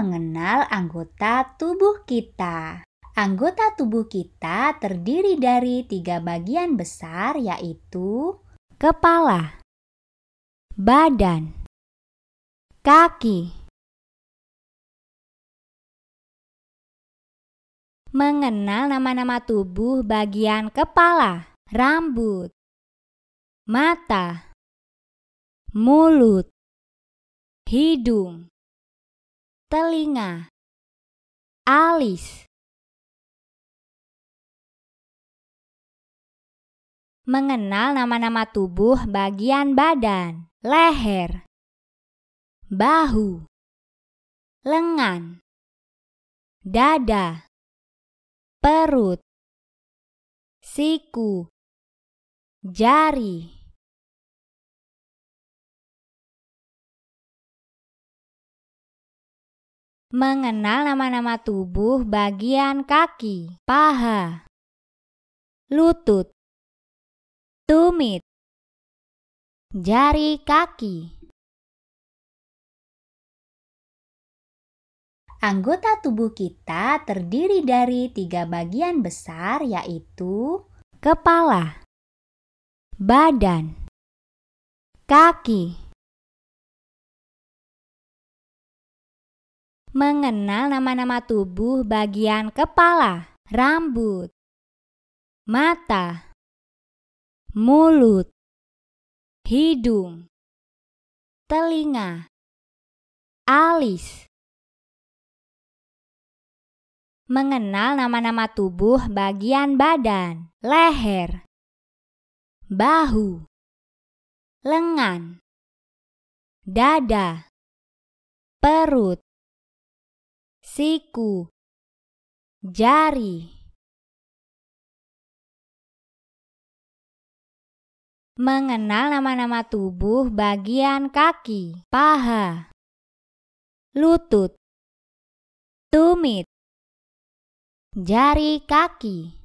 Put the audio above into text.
mengenal anggota tubuh kita. Anggota tubuh kita terdiri dari tiga bagian besar, yaitu kepala, badan, kaki. Mengenal nama-nama tubuh bagian kepala, rambut, mata, mulut, hidung, telinga, alis. Mengenal nama-nama tubuh bagian badan, leher, bahu, lengan, dada, perut, siku, jari. Mengenal nama-nama tubuh bagian kaki, paha, lutut, tumit, jari kaki. Anggota tubuh kita terdiri dari tiga bagian besar yaitu kepala, badan, kaki. Mengenal nama-nama tubuh bagian kepala, rambut, mata, mulut, hidung, telinga, alis. mengenal nama-nama tubuh bagian badan, leher, bahu, lengan, dada, perut, siku, jari. Mengenal nama-nama tubuh bagian kaki, paha, lutut, tumit, jari kaki.